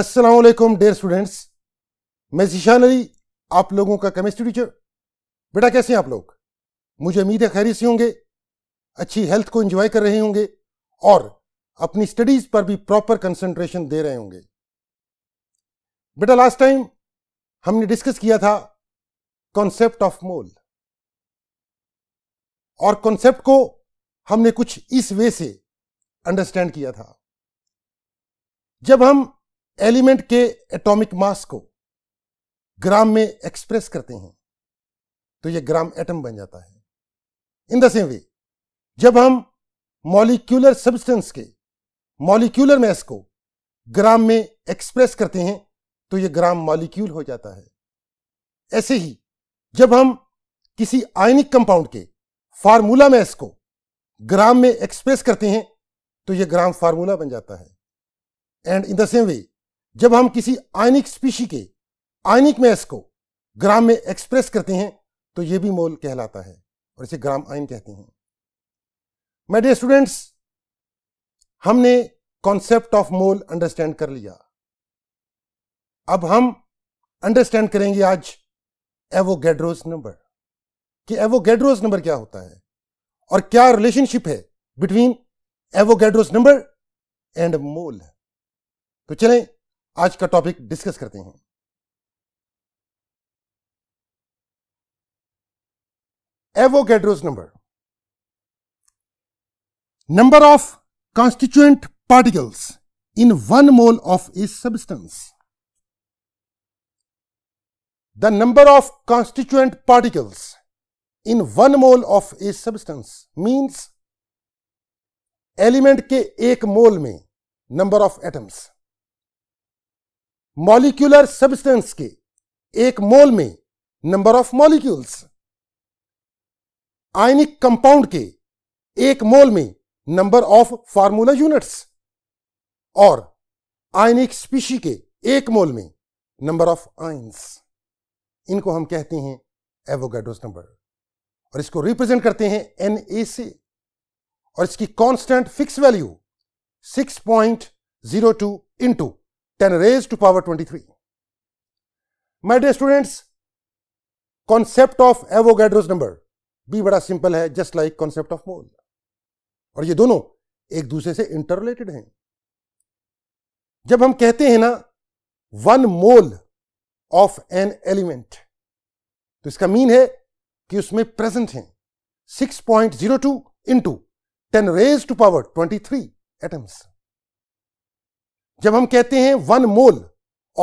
Aslam dear students मैं जीशान अली आप लोगों का केमिस्ट्री टीचर बेटा कैसे हैं आप लोग मुझे उम्मीद है खैरी से होंगे अच्छी हेल्थ को एंजॉय कर रहे होंगे और अपनी स्टडीज पर भी प्रॉपर कंसंट्रेशन दे रहे होंगे बेटा लास्ट टाइम हमने डिस्कस किया था कॉन्सेप्ट ऑफ मोल और कॉन्सेप्ट को हमने कुछ इस वे से अंडरस्टैंड किया था जब हम एलिमेंट के एटॉमिक मास को ग्राम में एक्सप्रेस करते हैं तो ये ग्राम एटम बन जाता है इन द सेम वे जब हम मॉलिक्यूलर सब्सटेंस के मॉलिक्यूलर मैस को ग्राम में एक्सप्रेस करते हैं तो ये ग्राम मॉलिक्यूल हो जाता है ऐसे ही जब हम किसी आयनिक कंपाउंड के फार्मूला मैस को ग्राम में एक्सप्रेस करते हैं तो ये ग्राम फार्मूला बन जाता है and in the same way जब हम किसी आयनिक स्पीशी के आयनिक मैस को ग्राम में एक्सप्रेस करते हैं तो यह भी मोल कहलाता है और इसे ग्राम आयन कहते हैं माय डियर स्टूडेंट्स हमने कॉन्सेप्ट ऑफ मोल अंडरस्टैंड कर लिया अब हम अंडरस्टैंड करेंगे आज एवोगेड्रोज नंबर कि एवोगेड्रोज नंबर क्या होता है और क्या रिलेशनशिप है between Avogadro's number and mole तो चलें आज का टॉपिक डिस्कस करते हैं Avogadro's number number of constituent particles in one mole of a substance the number of constituent particles in one mole of a substance means element के एक mole में number of atoms molecular substance के एक mole में number of molecules ionic compound के एक mole में number of formula units और आयनिक स्पीशी के एक मोल में नंबर ऑफ आइंस इनको हम कहते हैं एवोगाडोस नंबर और इसको रिप्रेजेंट करते हैं एन ए से और इसकी constant fix value 6.02 point zero two into 10 raised to power 23. My dear students, concept of Avogadro's number भी बड़ा सिंपल है just like concept of mole और ये दोनों एक दूसरे से इंटरलेटेड हैं जब हम कहते हैं ना one mole of an element तो इसका मीन है कि उसमें प्रेजेंट हैं 6.02 point zero two into ten raise to power twenty three atoms जब हम कहते हैं one mole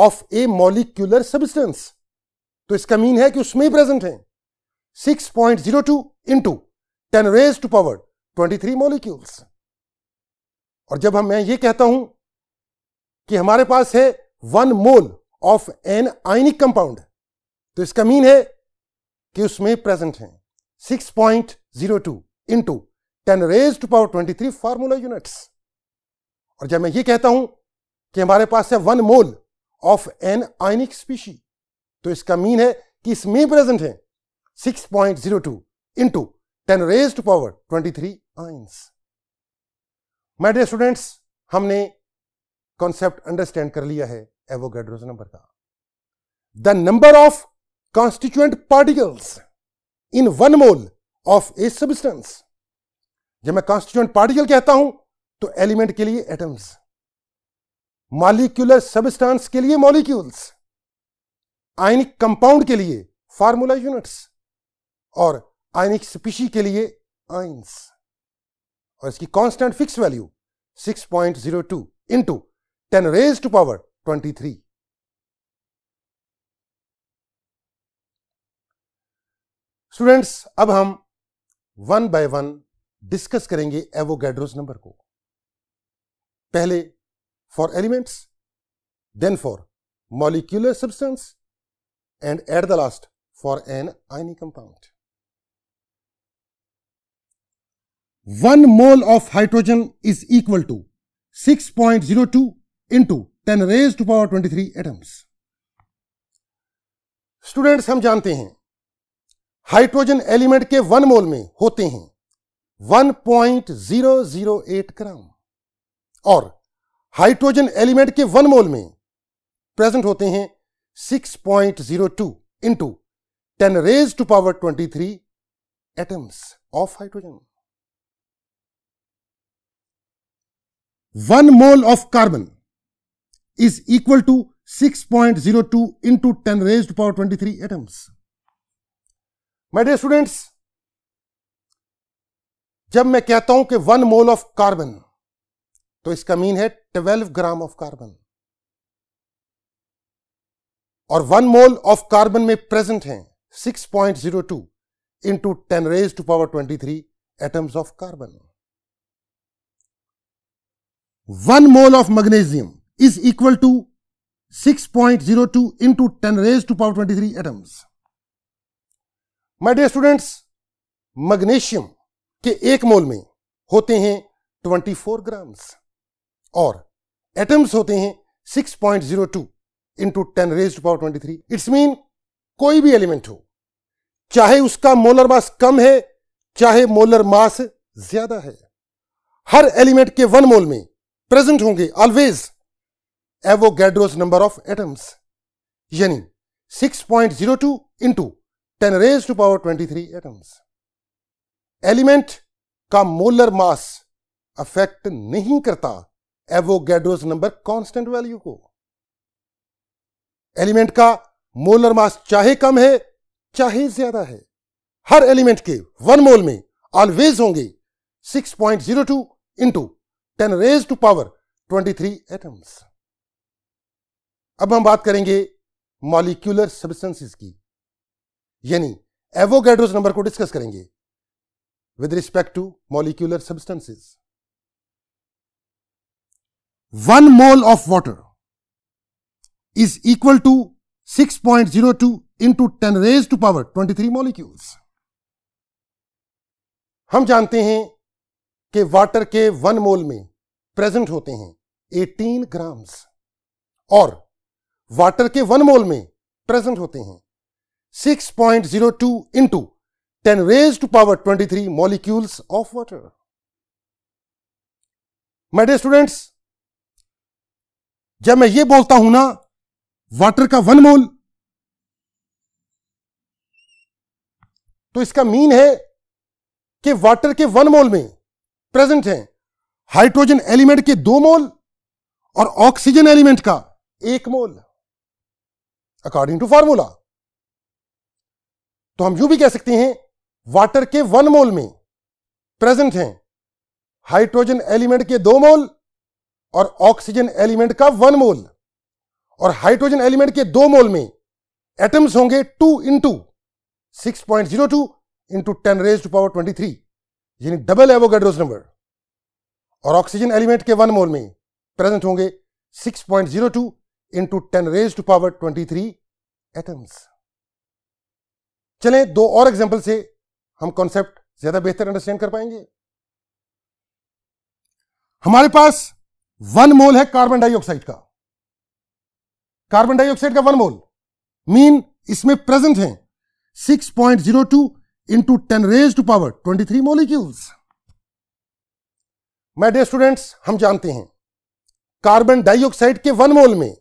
of a molecular substance तो इसका मीन है कि उसमें ही प्रेजेंट है 6.02 point zero two into ten raise to power three molecules और जब हम मैं ये कहता हूं कि हमारे पास है one mole of an ionic compound तो इसका मीन है कि उसमें प्रेजेंट है 6.02 point zero two into ten raise to power twenty three formula units और जब मैं ये कहता हूं कि हमारे पास है one mole of an ionic species तो इसका मीन है कि इसमें प्रेजेंट है 6.02 point zero two into ten raise to power twenty three ions my dear students हमने कॉन्सेप्ट अंडरस्टैंड कर लिया है एवोगेड्रोज नंबर का the number of constituent particles in one mole of a substance जब मैं कॉन्स्टिट्यूएंट पार्टिकल कहता हूं तो एलिमेंट के लिए एटम्स मालिक्यूलर सबस्टांस के लिए मॉलिक्यूल्स आयनिक कंपाउंड के लिए फार्मूला यूनिट्स और आयनिक स्पीशी के लिए आइंस और इसकी constant fix value 6.02 point zero two into ten raise to power twenty three students अब हम वन बाय वन डिस्कस करेंगे एवोगैड्रोस नंबर को पहले for elements, then for molecular substance, and at the last for an ionic compound. One mole of hydrogen is equal to 6.02 into 10 raised to power 23 atoms. Students, हम जानते हैं hydrogen element के one mole में होते हैं 1.008 gram और hydrogen element के one mole में प्रेजेंट होते हैं 6.02 point zero two into ten raise to power twenty three atoms of hydrogen one mole of carbon is equal to 6.02 point zero two into ten raise to power twenty three atoms my dear students जब मैं कहता हूं कि one mole of carbon तो इसका mean है 12 gram of carbon और one mole of carbon में प्रेजेंट हैं 6.02 point zero two into ten raise to power twenty three atoms of carbon one mole of magnesium is equal to 6.02 point zero two into ten raise to power twenty three atoms my dear students magnesium के एक mole में होते हैं 24 grams और atoms होते हैं 6.02 point zero two into ten raise power twenty three it's mean कोई भी एलिमेंट हो चाहे उसका मोलर मास कम है चाहे मोलर मास ज्यादा है हर एलिमेंट के वन मोल में प्रेजेंट होंगे always Avogadro's number of atoms यानी 6.02 point zero two into ten raise to power twenty three atoms element का मोलर मास अफेक्ट नहीं करता एवोगेड्रोस नंबर कांस्टेंट वैल्यू को एलिमेंट का मोलर मास चाहे कम है चाहे ज्यादा है हर एलिमेंट के वन मोल में ऑलवेज होंगे 6.02 point zero two into ten raise to power twenty atoms अब हम बात करेंगे मॉलिक्यूलर सब्सटेंसेस की यानी एवोगेड्रोस नंबर को डिस्कस करेंगे with respect to molecular substances one mole of water is equal to six point zero two into ten raise to power twenty three molecules हम जानते हैं कि वाटर के वन मोल में प्रेजेंट होते हैं एटीन ग्राम्स और वाटर के वन मोल में प्रेजेंट होते हैं six point zero two into ten raise to power twenty three molecules of water my students जब मैं ये बोलता हूं ना वाटर का वन मोल तो इसका मीन है कि वाटर के वन मोल में प्रेजेंट है हाइड्रोजन एलिमेंट के दो मोल और ऑक्सीजन एलिमेंट का एक मोल अकॉर्डिंग टू फार्मूला तो हम यू भी कह सकते हैं वाटर के वन मोल में प्रेजेंट हैं हाइड्रोजन एलिमेंट के दो मोल और ऑक्सीजन एलिमेंट का वन मोल और हाइड्रोजन एलिमेंट के दो मोल में एटम्स होंगे two into six point zero two into ten raise to power twenty three यानी डबल एवोगेड्रोज नंबर और ऑक्सीजन एलिमेंट के वन मोल में प्रेजेंट होंगे six point zero two into ten raise to power twenty three atoms चले दो और example से हम कॉन्सेप्ट ज्यादा बेहतर अंडरस्टैंड कर पाएंगे हमारे पास वन मोल है कार्बन डाइऑक्साइड का कार्बन डाइऑक्साइड का वन मोल मीन इसमें प्रेजेंट है 6.02 point zero two into ten raise to power twenty three molecules my dear students हम जानते हैं कार्बन डाइऑक्साइड के वन मोल में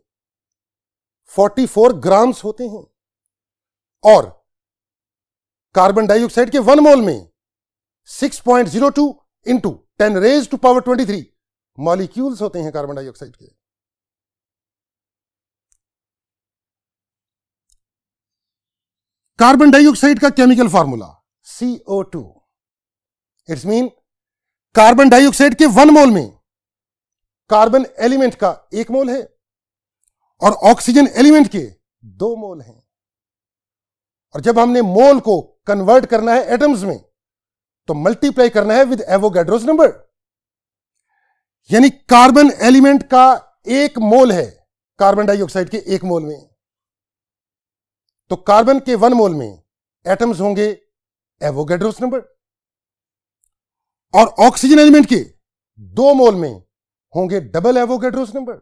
44 ग्राम्स होते हैं और कार्बन डाइऑक्साइड के वन मोल में 6.02 point zero two into ten raise to power twenty three molecules होते हैं कार्बन डाइऑक्साइड के कार्बन डाइऑक्साइड का chemical formula CO two it's mean carbon dioxide के वन मोल में कार्बन एलिमेंट का एक मोल है और ऑक्सीजन एलिमेंट के दो मोल हैं और जब हमने मोल को कन्वर्ट करना है एटम्स में तो मल्टीप्लाई करना है विद एवोगैड्रोस नंबर यानी कार्बन एलिमेंट का एक मोल है कार्बन डाइऑक्साइड के एक मोल में तो कार्बन के वन मोल में एटम्स होंगे एवोगेड्रोस नंबर और ऑक्सीजन एलिमेंट के दो मोल में होंगे double Avogadro's number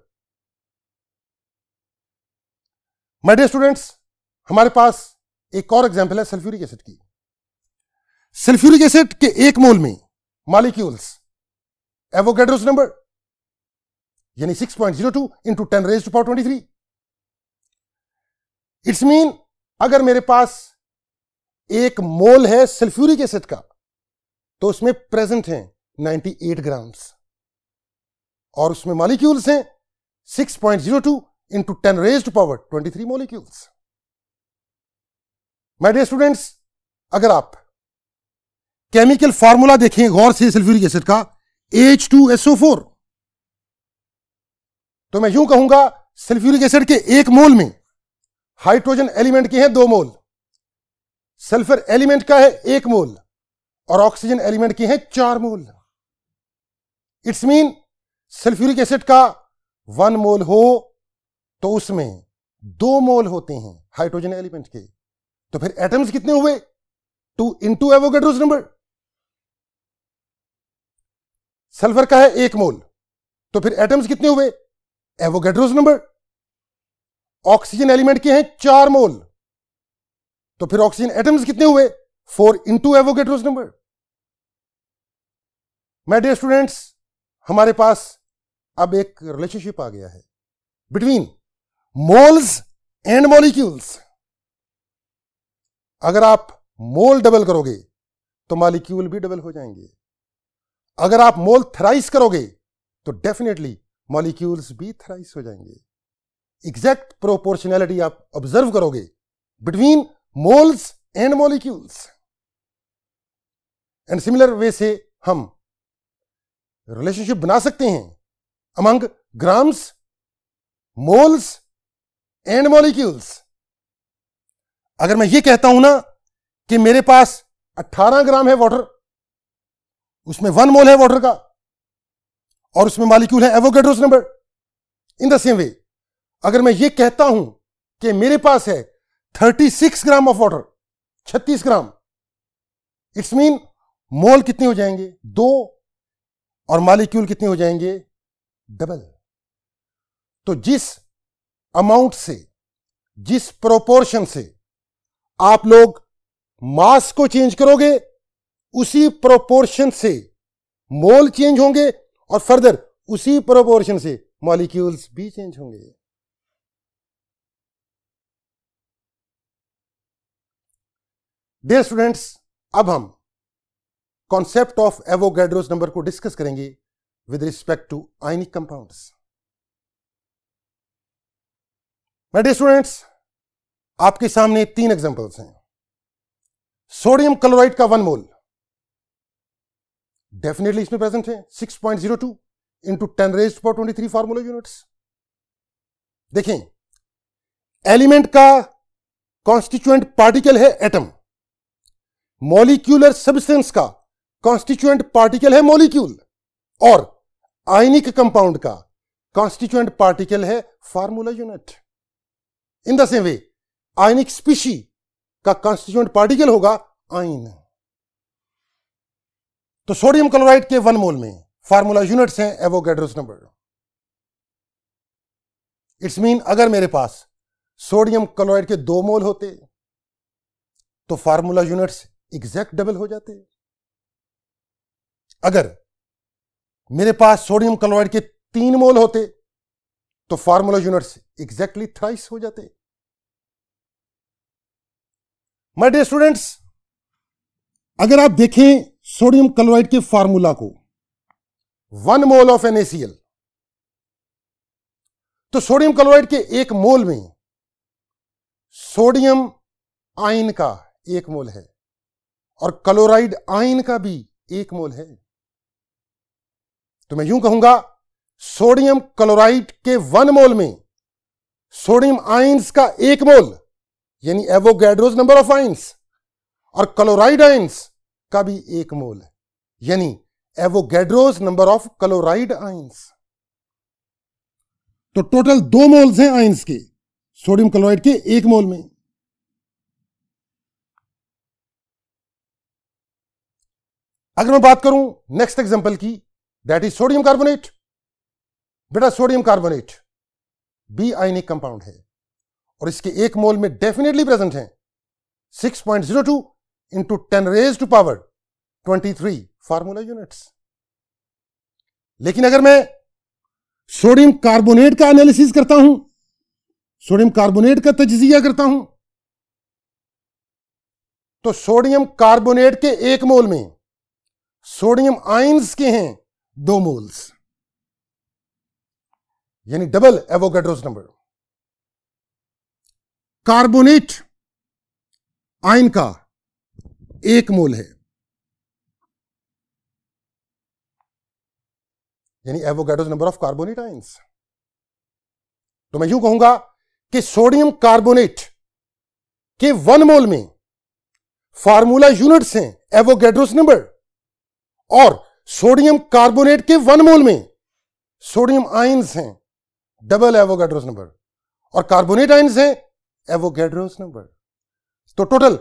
my dear students हमारे पास एक और एग्जांपल है सल्फ्यूरिक एसिड की सल्फ्यूरिक एसिड के एक मोल में मॉलिक्यूल्स एवोकेड्रोस नंबर यानी 6.02 point zero two into ten raise to power twenty three it's mean अगर मेरे पास एक मोल है सल्फ्यूरिक एसिड का तो उसमें प्रेजेंट हैं 98 ग्राम्स और उसमें मॉलिक्यूल्स हैं 6.02 point zero two into ten raise to power twenty three molecules my dear students अगर आप केमिकल फॉर्मूला देखें गौर से सल्फ्यूरिक एसिड का एच टू एसओ फोर तो मैं यूं कहूंगा सल्फ्यूरिक एसिड के एक मोल में हाइड्रोजन एलिमेंट के हैं दो मोल सल्फर एलिमेंट का है एक मोल और ऑक्सीजन एलिमेंट के हैं चार mole it's mean sulphuric acid का वन मोल हो तो उसमें दो मोल होते हैं हाइड्रोजन एलिमेंट के तो फिर एटम्स कितने हुए two into Avogadro's number sulphur का है एक मोल तो फिर एटम्स कितने हुए एवोगेड्रोस नंबर ऑक्सीजन एलिमेंट के हैं चार मोल तो फिर ऑक्सीजन एटम्स कितने हुए four into Avogadro's number my dear students हमारे पास अब एक रिलेशनशिप आ गया है बिटवीन मोल्स एंड मॉलिक्यूल्स अगर आप मोल डबल करोगे तो मॉलिक्यूल भी डबल हो जाएंगे अगर आप मोल थराइस करोगे तो डेफिनेटली मॉलिक्यूल्स भी थराइस हो जाएंगे एग्जैक्ट प्रोपोर्शनैलिटी आप ऑब्जर्व करोगे between moles and molecules and similar way से हम रिलेशनशिप बना सकते हैं among grams moles and molecules अगर मैं ये कहता हूं ना कि मेरे पास 18 ग्राम है वाटर उसमें वन मोल है वाटर का और उसमें मालिक्यूल है Avogadro's number in the same way अगर मैं ये कहता हूं कि मेरे पास है 36 gram of water 36 gram it's mean mole कितने हो जाएंगे दो और मालिक्यूल कितने हो जाएंगे डबल तो जिस अमाउंट से जिस प्रोपोर्शन से आप लोग मास को चेंज करोगे उसी प्रोपोर्शन से मोल चेंज होंगे और फर्दर उसी प्रोपोर्शन से मॉलिक्यूल्स भी चेंज होंगे डियर स्टूडेंट्स अब हम कॉन्सेप्ट ऑफ एवोगैड्रोस नंबर को डिस्कस करेंगे with respect to ionic compounds my dear students आपके सामने तीन एग्जांपल्स हैं सोडियम क्लोराइड का वन मोल डेफिनेटली इसमें प्रेजेंट है six point zero two into ten raise power twenty three formula units देखें एलिमेंट का कॉन्स्टिट्यूएंट पार्टिकल है एटम मॉलिक्यूलर सब्सटेंस का कॉन्स्टिट्यूएंट पार्टिकल है मॉलिक्यूल और आयनिक कंपाउंड का कॉन्स्टिट्यूएंट पार्टिकल है formula unit in the same way ionic species का constituent particle होगा आइन तो सोडियम क्लोराइड के वन मोल में फार्मूला यूनिट्स हैं एवोगेड्रोस नंबर इट्स मीन अगर मेरे पास सोडियम क्लोराइड के दो मोल होते तो फार्मूला यूनिट्स एग्जैक्ट डबल हो जाते अगर मेरे पास सोडियम क्लोराइड के तीन मोल होते तो फार्मूला यूनिट्स एग्जैक्टली थ्राइस हो जाते माय डियर स्टूडेंट्स अगर आप देखें सोडियम क्लोराइड के फार्मूला को वन मोल ऑफ एन तो सोडियम क्लोराइड के एक मोल में सोडियम आयन का एक मोल है और क्लोराइड आयन का भी एक मोल है तो मैं यूं कहूंगा सोडियम क्लोराइड के वन मोल में सोडियम आइंस का एक मोल यानी एवोगैड्रोज नंबर ऑफ आइंस और क्लोराइड आइंस का भी एक मोल है यानी Avogadro's number of chloride ions तो टोटल दो मोल्स हैं आइंस के सोडियम क्लोराइड के एक मोल में अगर मैं बात करूं नेक्स्ट एग्जांपल की दैट इज सोडियम कार्बोनेट बेटा सोडियम कार्बोनेट बी आइनिक कंपाउंड है और इसके एक मोल में डेफिनेटली प्रेजेंट है 6.02 into 10 raised to power 23 formula units लेकिन अगर मैं सोडियम कार्बोनेट का एनालिसिस करता हूं सोडियम कार्बोनेट का तजिया करता हूं तो सोडियम कार्बोनेट के एक मोल में सोडियम आइंस के हैं दो मोल्स यानी double Avogadro's number carbonate ion का एक मोल है यानी Avogadro's number of carbonate ions तो मैं यूं कहूंगा कि सोडियम कार्बोनेट के वन मोल में फार्मूला यूनिट्स हैं एवोगैड्रोस नंबर और सोडियम कार्बोनेट के वन मोल में सोडियम आइंस हैं डबल एवोगैड्रोस नंबर और कार्बोनेट आइंस हैं एवोगैड्रोस नंबर तो टोटल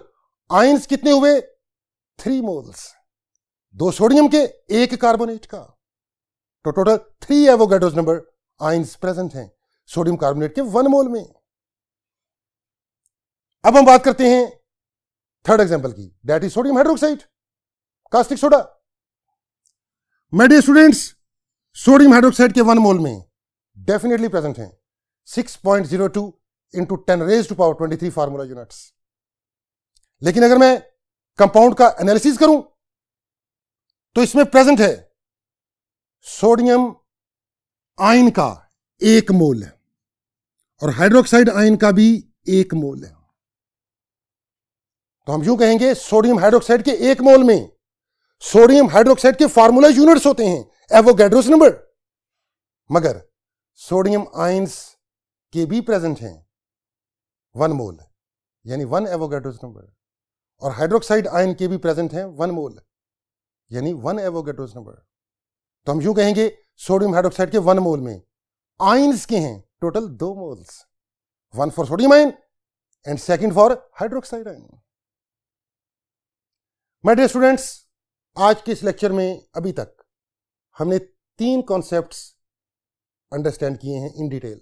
आयंस कितने हुए थ्री मोल्स दो सोडियम के एक कार्बोनेट का तो total three Avogadro's number ions present हैं सोडियम कार्बोनेट के वन मोल में अब हम बात करते हैं थर्ड एग्जांपल की that is sodium hydroxide caustic soda my students sodium hydroxide के वन मोल में डेफिनेटली प्रेजेंट हैं 6.02 point zero two into ten raise to power twenty three formula units लेकिन अगर मैं कंपाउंड का एनालिसिस करूं तो इसमें प्रेजेंट है सोडियम आयन का एक मोल है और हाइड्रोक्साइड आयन का भी एक मोल है तो हम यूं कहेंगे सोडियम हाइड्रोक्साइड के एक मोल में सोडियम हाइड्रोक्साइड के फार्मूला यूनिट्स होते हैं एवोगैड्रोस नंबर मगर सोडियम आइंस के भी प्रेजेंट हैं वन मोल यानी वन एवोगैड्रोस नंबर और हाइड्रोक्साइड आयन के भी प्रेजेंट हैं वन मोल यानी वन एवोगेटोज नंबर तो हम यूं कहेंगे सोडियम हाइड्रोक्साइड के वन मोल में आइन्स के हैं टोटल दो moles one for sodium ion and second for hydroxide ion my dear students आज के इस लेक्चर में अभी तक हमने तीन कॉन्सेप्ट अंडरस्टैंड किए हैं in detail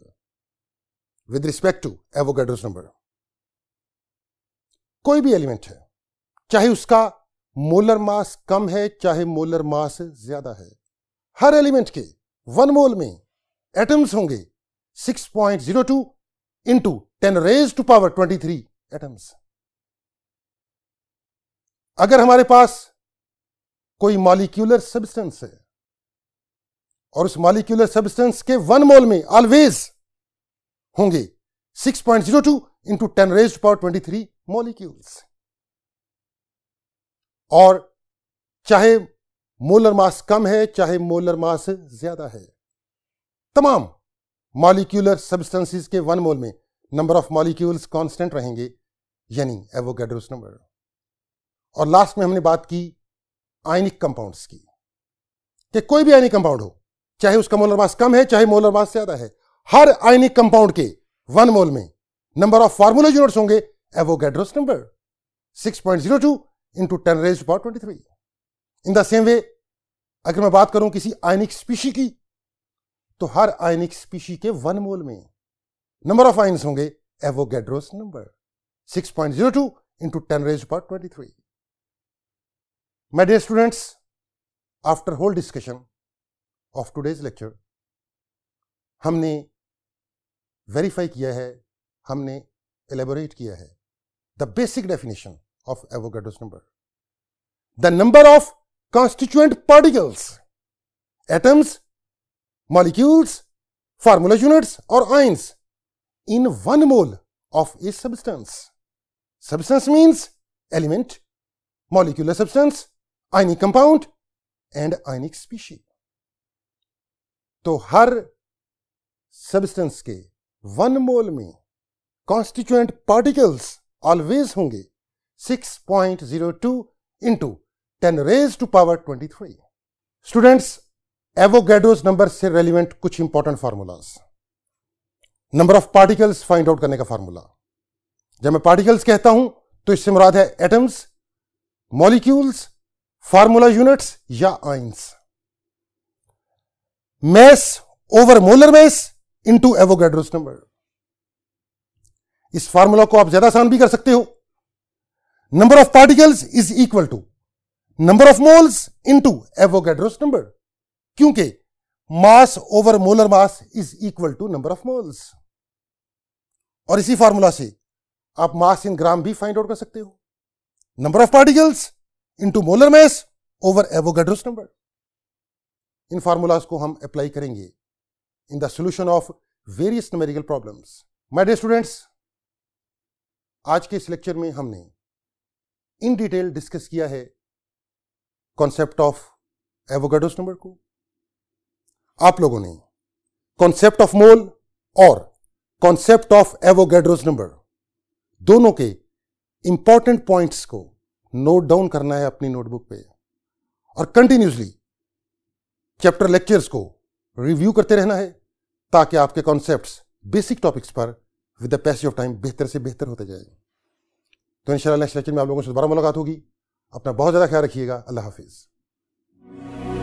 with respect to Avogadro's number कोई भी एलिमेंट है चाहे उसका मोलर मास कम है चाहे मोलर मास ज्यादा है हर एलिमेंट के वन मोल में एटम्स होंगे 6.02 point zero two into ten raise to power twenty three atoms अगर हमारे पास कोई मॉलिक्यूलर सब्सटेंस है और उस मॉलिक्यूलर सब्सटेंस के वन मोल में ऑलवेज होंगे 6.02 point zero two into ten raise to power twenty three molecules और चाहे मोलर मास कम है चाहे मोलर मास ज्यादा है तमाम मॉलिक्यूलर सब्सटेंसेस के वन मोल में नंबर ऑफ मॉलिक्यूल्स कांस्टेंट रहेंगे यानी एवोगेड्रोस नंबर और लास्ट में हमने बात की आयनिक कंपाउंड्स की कि कोई भी आयनिक कंपाउंड हो चाहे उसका मोलर मास कम है चाहे मोलर मास ज्यादा है हर आयनिक कंपाउंड के वन मोल में नंबर ऑफ फार्मूला यूनिट्स होंगे Avogadro's number six point zero two into ten raise power twenty three in the same way अगर मैं बात करूं किसी आयनिक स्पीशी की तो हर आयनिक स्पीशी के वन मोल में नंबर ऑफ आइन्स होंगे Avogadro's number 6.02 point zero two into ten raise power twenty three my dear students after whole discussion of today's lecture हमने वेरीफाई किया है हमने एलेबोरेट किया है the basic definition of Avogadro's number. The number of constituent particles, atoms, molecules, formula units or ions in one mole of a substance. Substance means element, molecular substance, ionic compound and ionic species. तो हर substance के one mole में constituent particles always होंगे 6.02 into 10 raised to power 23. Students, Avogadro's number से relevant कुछ important formulas number of particles find out करने का formula जब मैं पार्टिकल्स कहता हूं तो इससे मुराद है एटम्स मॉलिक्यूल्स फार्मूला यूनिट्स या ions mass over molar mass into Avogadro's number इस फार्मूला को आप ज्यादा आसान भी कर सकते हो of particles is equal to number of moles into Avogadro's number क्योंकि mass over molar mass is equal to number of moles और इसी फार्मूला से आप मास इन ग्राम भी फाइंड आउट कर सकते हो number of particles into molar mass over Avogadro's number इन फार्मूलाज को हम अप्लाई करेंगे in the solution of various numerical problems my dear students आज के इस लेक्चर में हमने इन डिटेल डिस्कस किया है कॉन्सेप्ट ऑफ एवोगाडोस नंबर को आप लोगों ने कॉन्सेप्ट ऑफ मोल और कॉन्सेप्ट ऑफ एवोगेड्रोस नंबर दोनों के इंपॉर्टेंट पॉइंट्स को नोट डाउन करना है अपनी नोटबुक पे और कंटिन्यूसली चैप्टर लेक्चर्स को रिव्यू करते रहना है ताकि आपके कॉन्सेप्ट्स बेसिक टॉपिक्स पर with the passage of time बेहतर से बेहतर होते जाएंगे तो इन नेक्स्ट लेक्चर में आप लोगों से दोबारा मुलाकात होगी अपना बहुत ज़्यादा ख्याल रखिएगा अल्लाह हाफिज़